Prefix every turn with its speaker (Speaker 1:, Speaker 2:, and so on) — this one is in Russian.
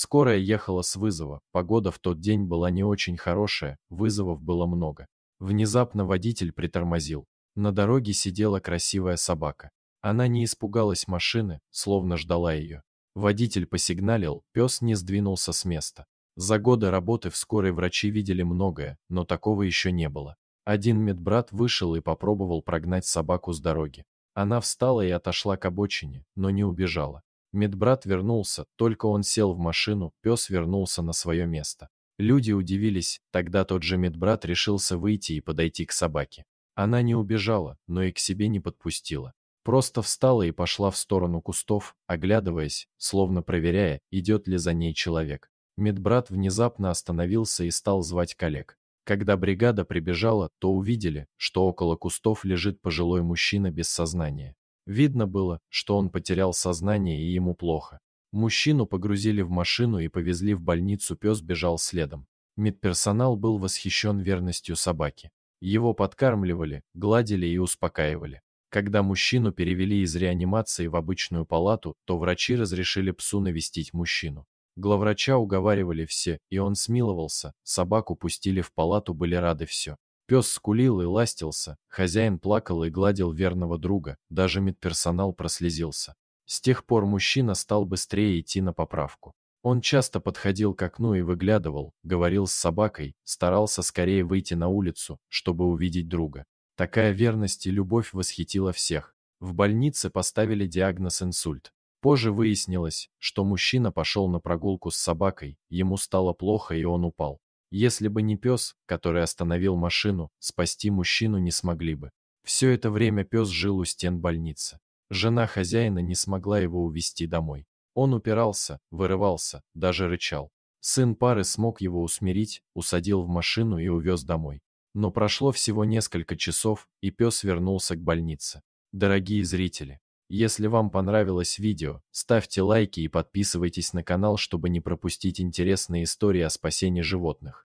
Speaker 1: Скорая ехала с вызова, погода в тот день была не очень хорошая, вызовов было много. Внезапно водитель притормозил. На дороге сидела красивая собака. Она не испугалась машины, словно ждала ее. Водитель посигналил, пес не сдвинулся с места. За годы работы в скорой врачи видели многое, но такого еще не было. Один медбрат вышел и попробовал прогнать собаку с дороги. Она встала и отошла к обочине, но не убежала. Медбрат вернулся, только он сел в машину, пес вернулся на свое место. Люди удивились, тогда тот же медбрат решился выйти и подойти к собаке. Она не убежала, но и к себе не подпустила. Просто встала и пошла в сторону кустов, оглядываясь, словно проверяя, идет ли за ней человек. Медбрат внезапно остановился и стал звать коллег. Когда бригада прибежала, то увидели, что около кустов лежит пожилой мужчина без сознания. Видно было, что он потерял сознание и ему плохо. Мужчину погрузили в машину и повезли в больницу, пес бежал следом. Медперсонал был восхищен верностью собаки. Его подкармливали, гладили и успокаивали. Когда мужчину перевели из реанимации в обычную палату, то врачи разрешили псу навестить мужчину. Главврача уговаривали все, и он смиловался, собаку пустили в палату, были рады все. Пес скулил и ластился, хозяин плакал и гладил верного друга, даже медперсонал прослезился. С тех пор мужчина стал быстрее идти на поправку. Он часто подходил к окну и выглядывал, говорил с собакой, старался скорее выйти на улицу, чтобы увидеть друга. Такая верность и любовь восхитила всех. В больнице поставили диагноз инсульт. Позже выяснилось, что мужчина пошел на прогулку с собакой, ему стало плохо и он упал. Если бы не пес, который остановил машину, спасти мужчину не смогли бы. Все это время пес жил у стен больницы. Жена хозяина не смогла его увести домой. Он упирался, вырывался, даже рычал. Сын пары смог его усмирить, усадил в машину и увез домой. Но прошло всего несколько часов, и пес вернулся к больнице. Дорогие зрители, если вам понравилось видео, ставьте лайки и подписывайтесь на канал, чтобы не пропустить интересные истории о спасении животных.